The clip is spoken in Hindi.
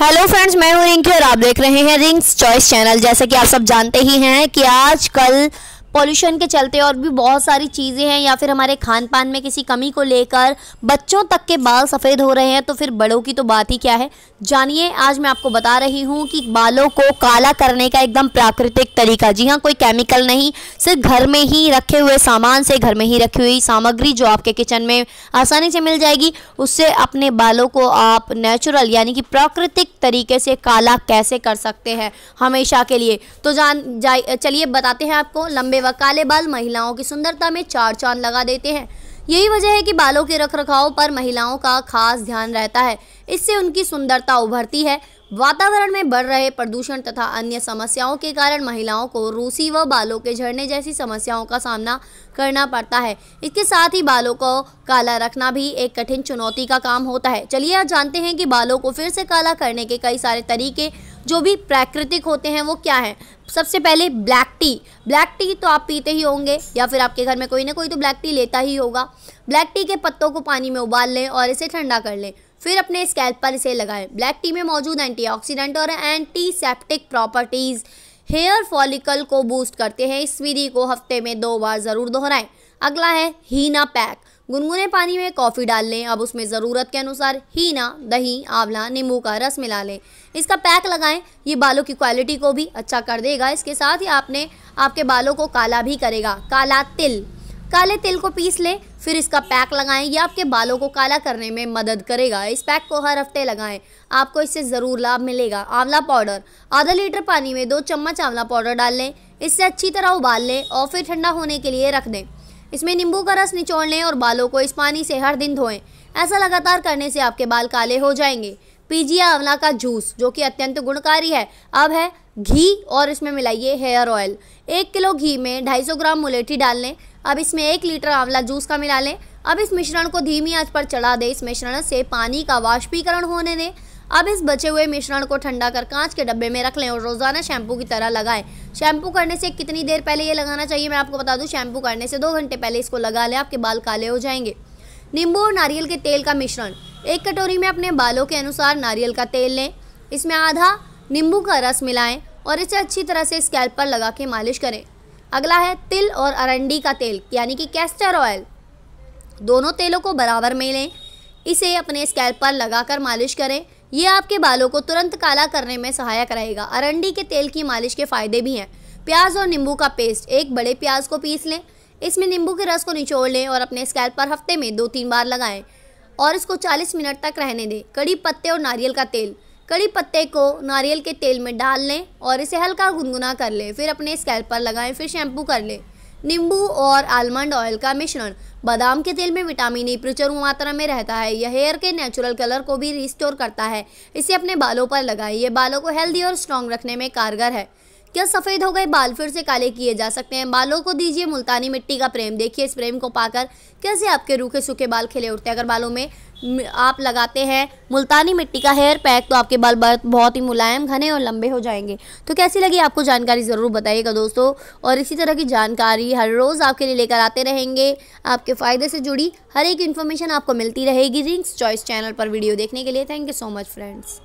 हेलो फ्रेंड्स मैं हूं रिंकी और आप देख रहे हैं रिंग्स चॉइस चैनल जैसे कि आप सब जानते ही हैं कि आजकल पॉल्यूशन के चलते और भी बहुत सारी चीज़ें हैं या फिर हमारे खान पान में किसी कमी को लेकर बच्चों तक के बाल सफ़ेद हो रहे हैं तो फिर बड़ों की तो बात ही क्या है जानिए आज मैं आपको बता रही हूँ कि बालों को काला करने का एकदम प्राकृतिक तरीका जी हाँ कोई केमिकल नहीं सिर्फ घर में ही रखे हुए सामान से घर में ही रखी हुई सामग्री जो आपके किचन में आसानी से मिल जाएगी उससे अपने बालों को आप नेचुरल यानी कि प्राकृतिक तरीके से काला कैसे कर सकते हैं हमेशा के लिए तो जान जाए चलिए बताते हैं आपको लंबे व काले बाल महिलाओं की सुंदरता में चार चांद लगा देते हैं यही वजह है कि बालों के रखरखाव पर महिलाओं का खास ध्यान रहता है इससे उनकी सुंदरता उभरती है वातावरण में बढ़ रहे प्रदूषण तथा अन्य समस्याओं के कारण महिलाओं को रूसी व बालों के झड़ने जैसी समस्याओं का सामना करना पड़ता है इसके साथ ही बालों को काला रखना भी एक कठिन चुनौती का काम होता है चलिए आप जानते हैं कि बालों को फिर से काला करने के कई सारे तरीके जो भी प्राकृतिक होते हैं वो क्या है सबसे पहले ब्लैक टी ब्लैक टी तो आप पीते ही होंगे या फिर आपके घर में कोई ना कोई तो ब्लैक टी लेता ही होगा ब्लैक टी के पत्तों को पानी में उबाल लें और इसे ठंडा कर लें फिर अपने स्कैल्प पर इसे लगाएं ब्लैक टी में मौजूद एंटीऑक्सीडेंट और एंटीसेप्टिक प्रॉपर्टीज़ हेयर फॉलिकल को बूस्ट करते हैं इस विधि को हफ्ते में दो बार ज़रूर दोहराएं अगला है हीना पैक गुनगुने पानी में कॉफ़ी डाल लें अब उसमें ज़रूरत के अनुसार हीना दही आंवला नींबू का रस मिला लें इसका पैक लगाएं ये बालों की क्वालिटी को भी अच्छा कर देगा इसके साथ ही आपने आपके बालों को काला भी करेगा काला तिल काले तिल को पीस लें फिर इसका पैक लगाएं यह आपके बालों को काला करने में मदद करेगा इस पैक को हर हफ्ते लगाएं आपको इससे ज़रूर लाभ मिलेगा आंवला पाउडर आधा लीटर पानी में दो चम्मच आंवला पाउडर डाल लें इससे अच्छी तरह उबाल लें और फिर ठंडा होने के लिए रख दें इसमें नींबू का रस निचोड़ लें और बालों को इस पानी से हर दिन धोएं ऐसा लगातार करने से आपके बाल काले हो जाएंगे पीजिए आंवला का जूस जो कि अत्यंत गुणकारी है अब है घी और इसमें मिलाइए हेयर ऑयल एक किलो घी में 250 ग्राम मुलेठी डाल लें अब इसमें एक लीटर आंवला जूस का मिला लें अब इस मिश्रण को धीमी आंच पर चढ़ा दें इस मिश्रण से पानी का वाष्पीकरण होने दें अब इस बचे हुए मिश्रण को ठंडा कर कांच के डब्बे में रख लें और रोजाना शैम्पू की तरह लगाएं शैम्पू करने से कितनी देर पहले ये लगाना चाहिए मैं आपको बता दूं शैम्पू करने से दो घंटे पहले इसको लगा लें आपके बाल काले हो जाएंगे नींबू और नारियल के तेल का मिश्रण एक कटोरी में अपने बालों के अनुसार नारियल का तेल लें इसमें आधा नींबू का रस मिलाएं और इसे अच्छी तरह से स्कैल्प पर लगा के मालिश करें अगला है तिल और अरंडी का तेल यानी कि कैस्टर ऑयल दोनों तेलों को बराबर में लें इसे अपने स्कैल्प पर लगाकर मालिश करें ये आपके बालों को तुरंत काला करने में सहायक रहेगा अरंडी के तेल की मालिश के फायदे भी हैं प्याज और नींबू का पेस्ट एक बड़े प्याज को पीस लें इसमें नींबू के रस को निचोड़ लें और अपने स्कैल्प पर हफ्ते में दो तीन बार लगाएं और इसको 40 मिनट तक रहने दें कड़ी पत्ते और नारियल का तेल कड़ी पत्ते को नारियल के तेल में डाल लें और इसे हल्का गुनगुना कर लें फिर अपने स्कैल्प पर लगाएं फिर शैम्पू कर लें नींबू और आलमंड ऑयल का मिश्रण बादाम के तेल में विटामिन ई e प्रचुर मात्रा में रहता है यह हेयर के नेचुरल कलर को भी रिस्टोर करता है इसे अपने बालों पर लगाएं यह बालों को हेल्दी और स्ट्रांग रखने में कारगर है क्या सफ़ेद हो गए बाल फिर से काले किए जा सकते हैं बालों को दीजिए मुल्तानी मिट्टी का प्रेम देखिए इस प्रेम को पाकर कैसे आपके रूखे सूखे बाल खिले उठते हैं अगर बालों में आप लगाते हैं मुल्तानी मिट्टी का हेयर पैक तो आपके बाल बहुत ही मुलायम घने और लंबे हो जाएंगे तो कैसी लगी आपको जानकारी ज़रूर बताइएगा दोस्तों और इसी तरह की जानकारी हर रोज़ आपके लिए लेकर आते रहेंगे आपके फ़ायदे से जुड़ी हर एक इन्फॉर्मेशन आपको मिलती रहेगी रिंग्स चॉइस चैनल पर वीडियो देखने के लिए thank you so much friends